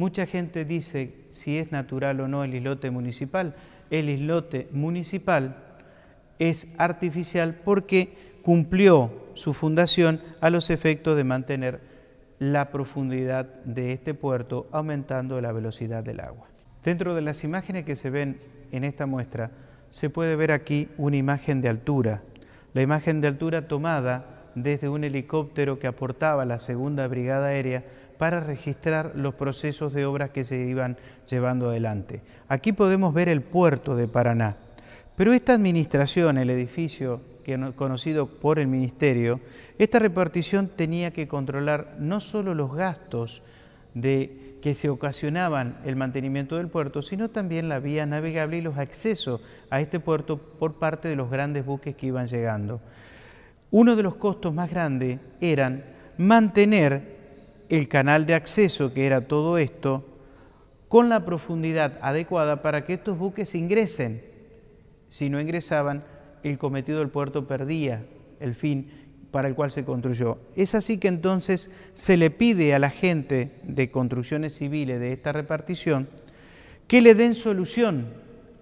Mucha gente dice si es natural o no el islote municipal. El islote municipal es artificial porque cumplió su fundación a los efectos de mantener la profundidad de este puerto aumentando la velocidad del agua. Dentro de las imágenes que se ven en esta muestra, se puede ver aquí una imagen de altura. La imagen de altura tomada desde un helicóptero que aportaba la segunda brigada aérea para registrar los procesos de obras que se iban llevando adelante. Aquí podemos ver el puerto de Paraná, pero esta administración, el edificio que conocido por el Ministerio, esta repartición tenía que controlar no solo los gastos de, que se ocasionaban el mantenimiento del puerto, sino también la vía navegable y los accesos a este puerto por parte de los grandes buques que iban llegando. Uno de los costos más grandes eran mantener el canal de acceso que era todo esto con la profundidad adecuada para que estos buques ingresen. Si no ingresaban, el cometido del puerto perdía el fin para el cual se construyó. Es así que entonces se le pide a la gente de construcciones civiles de esta repartición que le den solución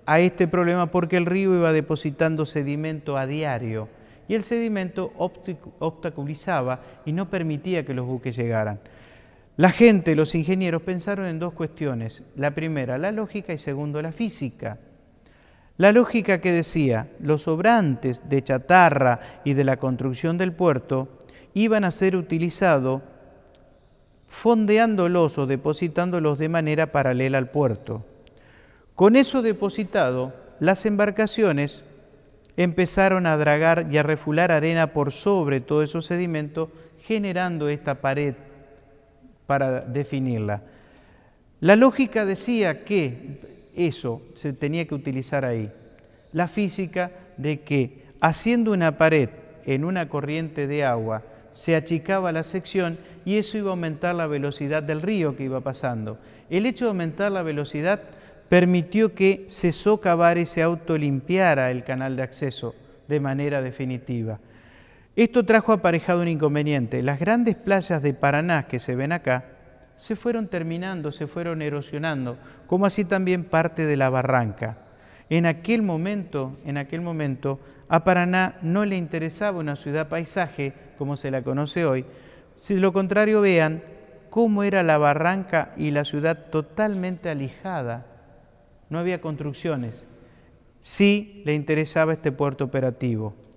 a este problema porque el río iba depositando sedimento a diario y el sedimento obstaculizaba y no permitía que los buques llegaran. La gente, los ingenieros, pensaron en dos cuestiones. La primera, la lógica y segundo, la física. La lógica que decía, los sobrantes de chatarra y de la construcción del puerto iban a ser utilizados fondeándolos o depositándolos de manera paralela al puerto. Con eso depositado, las embarcaciones empezaron a dragar y a refular arena por sobre todo esos sedimentos, generando esta pared para definirla. La lógica decía que eso se tenía que utilizar ahí. La física de que haciendo una pared en una corriente de agua se achicaba la sección y eso iba a aumentar la velocidad del río que iba pasando. El hecho de aumentar la velocidad permitió que se socavara ese auto limpiara el canal de acceso de manera definitiva. Esto trajo aparejado un inconveniente. Las grandes playas de Paraná que se ven acá se fueron terminando, se fueron erosionando, como así también parte de la barranca. En aquel momento, en aquel momento, a Paraná no le interesaba una ciudad paisaje como se la conoce hoy. Si de lo contrario vean cómo era la barranca y la ciudad totalmente alijada. No había construcciones. Sí le interesaba este puerto operativo.